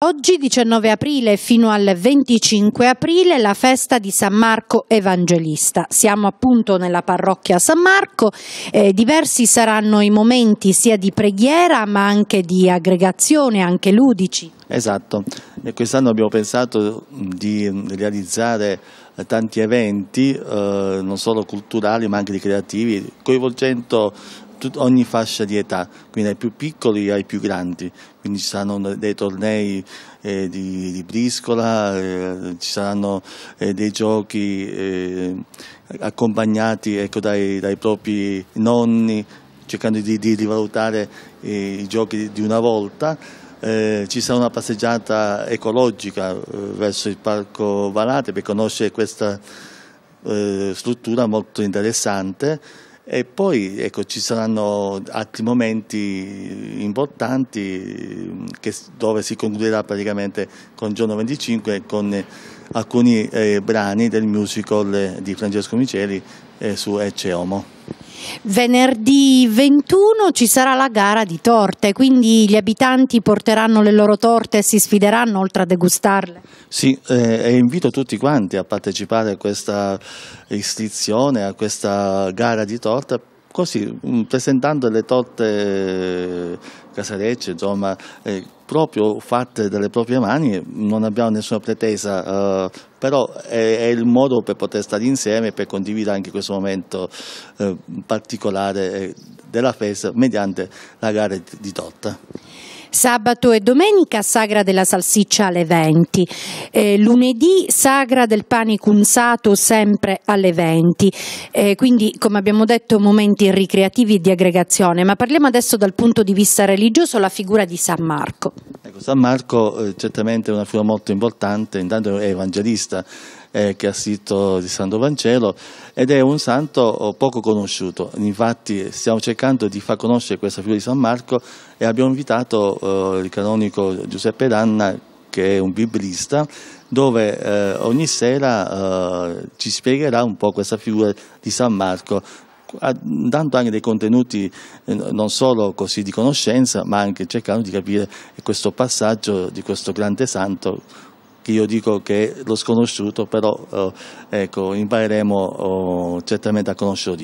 Oggi 19 aprile fino al 25 aprile la festa di San Marco Evangelista. Siamo appunto nella parrocchia San Marco, eh, diversi saranno i momenti sia di preghiera ma anche di aggregazione, anche ludici. Esatto, e quest'anno abbiamo pensato mm, di realizzare tanti eventi, eh, non solo culturali ma anche creativi, coinvolgendo tut- ogni fascia di età, quindi dai più piccoli ai più grandi, quindi ci saranno dei tornei eh, di, di, briscola, eh, ci saranno eh, dei giochi eh, accompagnati ecco, dai, dai, propri nonni, cercando di, di rivalutare eh, i giochi di una volta. Eh, ci sarà una passeggiata ecologica eh, verso il Parco Valate per conoscere questa eh, struttura molto interessante e poi ecco, ci saranno altri momenti importanti mm, che, dove si concluderà praticamente con Giorno 25 con eh, alcuni eh, brani del musical eh, di Francesco Miceli eh, su Ecce Homo. Venerdì 21 ci sarà la gara di torte, quindi gli abitanti porteranno le loro torte e si sfideranno oltre a degustarle. Sì, eh, e invito tutti quanti a partecipare a questa iscrizione, a questa gara di torte così, mm, presentando le torte eh, casarecce, insomma, eh, proprio fatte dalle proprie mani, non abbiamo nessuna pretesa, eh, però è, è, il modo per poter stare insieme e per condividere anche questo momento eh, particolare eh, della festa mediante la gara di torta. Sabato e domenica sagra della salsiccia alle 20, eh, lunedì sagra del pane cunzato sempre alle 20, eh, quindi come abbiamo detto momenti ricreativi e di aggregazione, ma parliamo adesso dal punto di vista religioso la figura di San Marco. San Marco eh, certamente è una figura molto importante, intanto è evangelista eh, che ha scritto di Santo Vangelo ed è un santo oh, poco conosciuto, infatti stiamo cercando di far conoscere questa figura di San Marco e abbiamo invitato eh, il canonico Giuseppe Danna che è un biblista dove eh, ogni sera eh, ci spiegherà un po' questa figura di San Marco dando anche dei contenuti eh, non solo così di conoscenza, ma anche cercando di capire questo passaggio di questo grande santo che io dico che è lo sconosciuto, però eh, ecco, impareremo oh, certamente a conoscerlo.